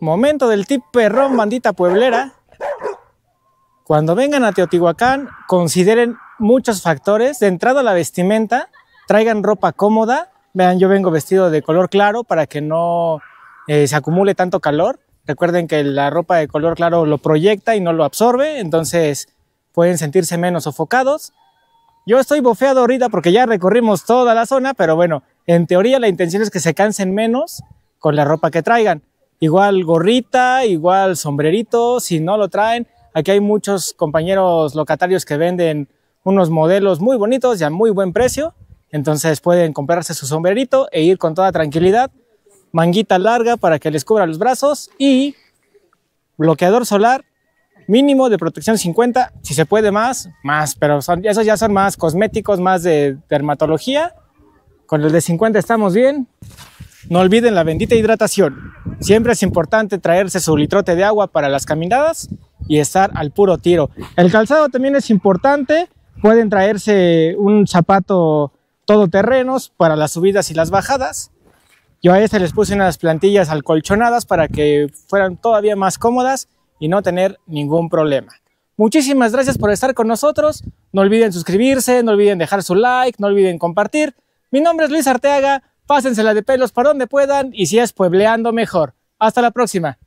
Momento del tip perrón, bandita pueblera. Cuando vengan a Teotihuacán, consideren muchos factores. De entrada, la vestimenta, traigan ropa cómoda. Vean, yo vengo vestido de color claro para que no eh, se acumule tanto calor. Recuerden que la ropa de color claro lo proyecta y no lo absorbe, entonces pueden sentirse menos sofocados. Yo estoy bofeado ahorita porque ya recorrimos toda la zona, pero bueno, en teoría la intención es que se cansen menos con la ropa que traigan. Igual gorrita, igual sombrerito, si no lo traen. Aquí hay muchos compañeros locatarios que venden unos modelos muy bonitos y a muy buen precio. Entonces pueden comprarse su sombrerito e ir con toda tranquilidad. Manguita larga para que les cubra los brazos y bloqueador solar mínimo de protección 50. Si se puede más, más, pero esos ya son más cosméticos, más de dermatología. Con el de 50 estamos bien. No olviden la bendita hidratación. Siempre es importante traerse su litrote de agua para las caminadas y estar al puro tiro. El calzado también es importante, pueden traerse un zapato todoterrenos para las subidas y las bajadas. Yo a este les puse unas plantillas alcolchonadas para que fueran todavía más cómodas y no tener ningún problema. Muchísimas gracias por estar con nosotros. No olviden suscribirse, no olviden dejar su like, no olviden compartir. Mi nombre es Luis Arteaga. Pásensela de pelos para donde puedan y si es puebleando mejor. Hasta la próxima.